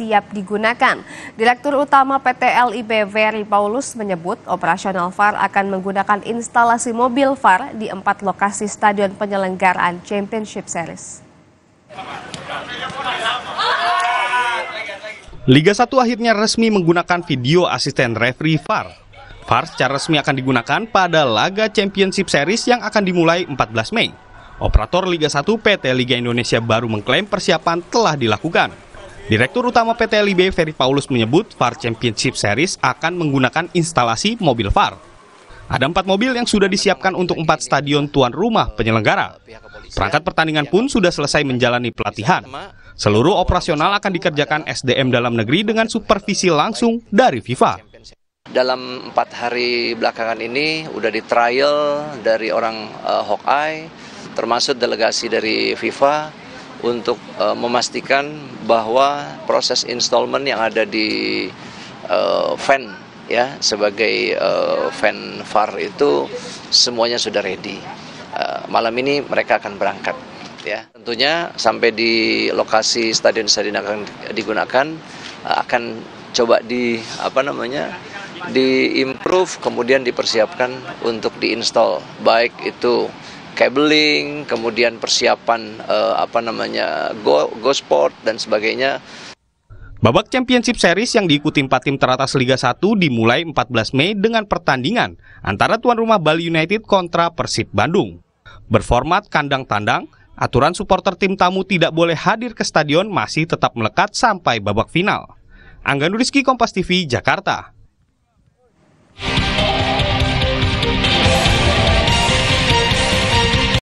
siap digunakan. Direktur Utama PT LIB Ferry Paulus menyebut operasional VAR akan menggunakan instalasi mobil VAR di empat lokasi stadion penyelenggaraan Championship Series. Liga 1 akhirnya resmi menggunakan video asisten referee VAR. VAR secara resmi akan digunakan pada laga Championship Series yang akan dimulai 14 Mei. Operator Liga 1 PT Liga Indonesia baru mengklaim persiapan telah dilakukan. Direktur Utama PT LIB Ferry Paulus menyebut VAR Championship Series akan menggunakan instalasi mobil VAR. Ada empat mobil yang sudah disiapkan untuk empat stadion tuan rumah penyelenggara. Perangkat pertandingan pun sudah selesai menjalani pelatihan. Seluruh operasional akan dikerjakan SDM dalam negeri dengan supervisi langsung dari FIFA. Dalam empat hari belakangan ini udah di trial dari orang uh, Hawkeye, termasuk delegasi dari FIFA untuk uh, memastikan bahwa proses installment yang ada di uh, fan ya sebagai uh, fan far itu semuanya sudah ready. Uh, malam ini mereka akan berangkat ya. Tentunya sampai di lokasi stadion stadion akan digunakan uh, akan coba di apa namanya di improve kemudian dipersiapkan untuk diinstal baik itu cabling, kemudian persiapan eh, apa namanya go, go sport dan sebagainya. Babak Championship Series yang diikuti empat tim teratas Liga 1 dimulai 14 Mei dengan pertandingan antara tuan rumah Bali United kontra Persib Bandung. Berformat kandang-tandang, aturan supporter tim tamu tidak boleh hadir ke stadion masih tetap melekat sampai babak final. Angga Nuriski Kompas TV, Jakarta.